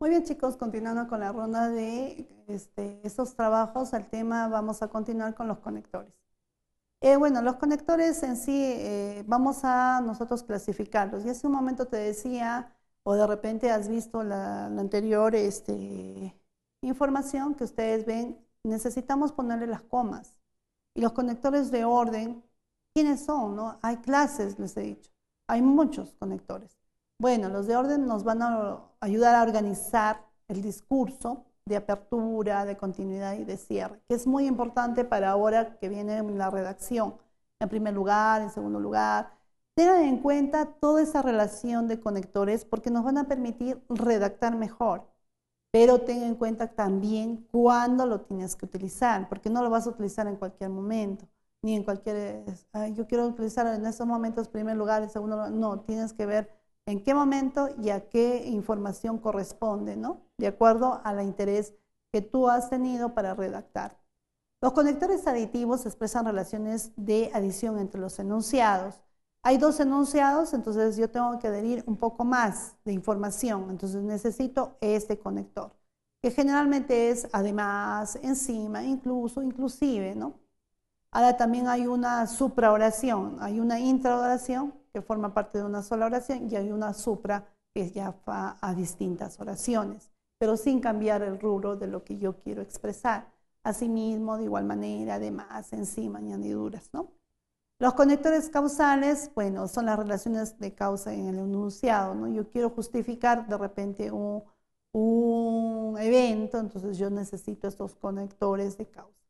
Muy bien chicos, continuando con la ronda de estos trabajos, al tema vamos a continuar con los conectores. Eh, bueno, los conectores en sí eh, vamos a nosotros clasificarlos. Y hace un momento te decía, o de repente has visto la, anterior este, información que ustedes ven, necesitamos ponerle las comas. Y los conectores de orden, ¿quiénes son? No? Hay clases, les he dicho. Hay muchos conectores. Bueno, los de orden nos van a ayudar a organizar el discurso de apertura, de continuidad y de cierre, que es muy importante para ahora que viene la redacción. En primer lugar, en segundo lugar, tengan en cuenta toda esa relación de conectores porque nos van a permitir redactar mejor. Pero tengan en cuenta también cuándo lo tienes que utilizar, porque no lo vas a utilizar en cualquier momento, ni en cualquier... yo quiero utilizar en estos momentos primer lugar, en segundo lugar. No, tienes que ver en qué momento y a qué información corresponde, ¿no? De acuerdo al interés que tú has tenido para redactar. Los conectores aditivos expresan relaciones de adición entre los enunciados. Hay dos enunciados, entonces yo tengo que adherir un poco más de información, entonces necesito este conector, que generalmente es además, encima, incluso, inclusive, ¿no? Ahora también hay una supraoración, hay una intraoración que forma parte de una sola oración y hay una supra que ya va a distintas oraciones, pero sin cambiar el rubro de lo que yo quiero expresar. Asimismo, de igual manera, además, encima, añadiduras, ¿no? Los conectores causales, bueno, son las relaciones de causa en el enunciado, ¿no? Yo quiero justificar de repente un evento, entonces yo necesito estos conectores de causa.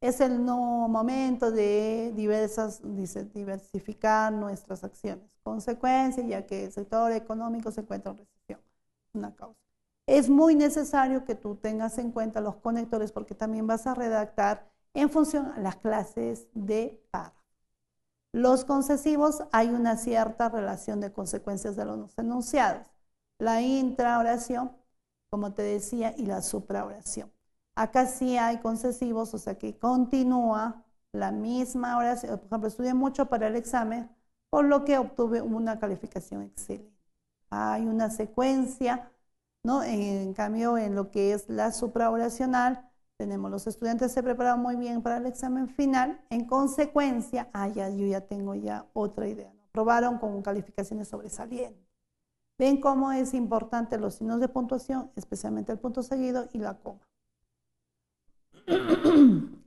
Es el no momento de diversas, dice, diversificar nuestras acciones. Consecuencia, ya que el sector económico se encuentra en recesión, una causa. Es muy necesario que tú tengas en cuenta los conectores porque también vas a redactar en función a las clases de par. Los concesivos hay una cierta relación de consecuencias de los enunciados. La intraoración, como te decía, y la supraoración. Acá sí hay concesivos, o sea que continúa la misma oración. Por ejemplo, estudié mucho para el examen, por lo que obtuve una calificación excelente. Hay una secuencia, ¿no? En cambio, en lo que es la supraoracional, tenemos los estudiantes se prepararon muy bien para el examen final. En consecuencia, ah, ya, yo ya tengo ya otra idea. ¿no? Probaron con calificaciones sobresalientes. Ven cómo es importante los signos de puntuación, especialmente el punto seguido y la coma.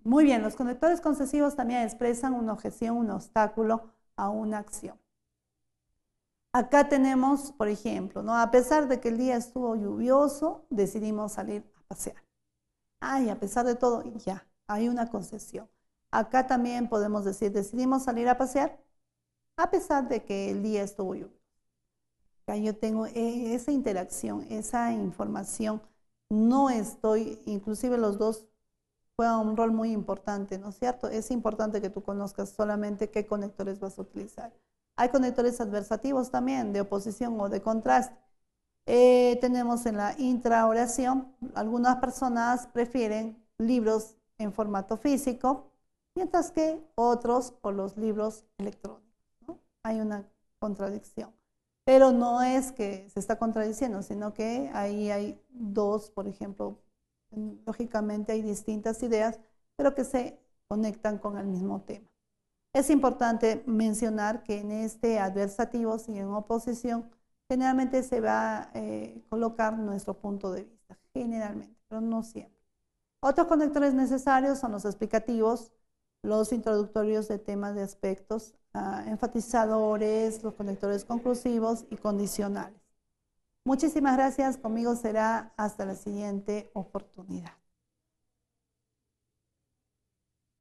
Muy bien, los conectores concesivos también expresan una objeción, un obstáculo a una acción. Acá tenemos, por ejemplo, ¿no? a pesar de que el día estuvo lluvioso, decidimos salir a pasear. Ay, a pesar de todo, ya, hay una concesión. Acá también podemos decir, decidimos salir a pasear a pesar de que el día estuvo lluvioso. yo tengo e, esa interacción, esa información. No estoy, inclusive los dos juega un rol muy importante, ¿no es cierto? Es importante que tú conozcas solamente qué conectores vas a utilizar. Hay conectores adversativos también, de oposición o de contraste. Eh, tenemos en la intraoración, algunas personas prefieren libros en formato físico, mientras que otros por los libros electrónicos. Hay una contradicción. Pero no es que se está contradiciendo, sino que ahí hay dos, por ejemplo, Lógicamente hay distintas ideas, pero que se conectan con el mismo tema. Es importante mencionar que en este adversativo, y en oposición, generalmente se va a eh, colocar nuestro punto de vista, generalmente, pero no siempre. Otros conectores necesarios son los explicativos, los introductorios de temas de aspectos, ah, enfatizadores, los conectores conclusivos y condicionales. Muchísimas gracias. Conmigo será hasta la siguiente oportunidad.